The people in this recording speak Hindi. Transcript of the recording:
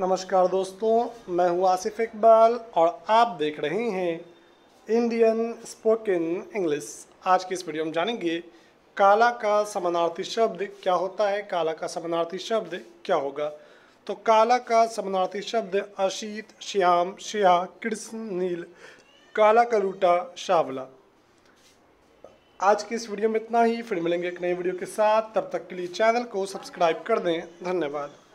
नमस्कार दोस्तों मैं हूं आसिफ इकबाल और आप देख रहे हैं इंडियन स्पोकन इंग्लिश आज की इस वीडियो में जानेंगे काला का समानार्थी शब्द क्या होता है काला का समानार्थी शब्द क्या होगा तो काला का समानार्थी शब्द अशीत श्याम श्या कृष्ण नील काला का लूटा शावला आज की इस वीडियो में इतना ही फिर मिलेंगे एक नई वीडियो के साथ तब तक के लिए चैनल को सब्सक्राइब कर दें धन्यवाद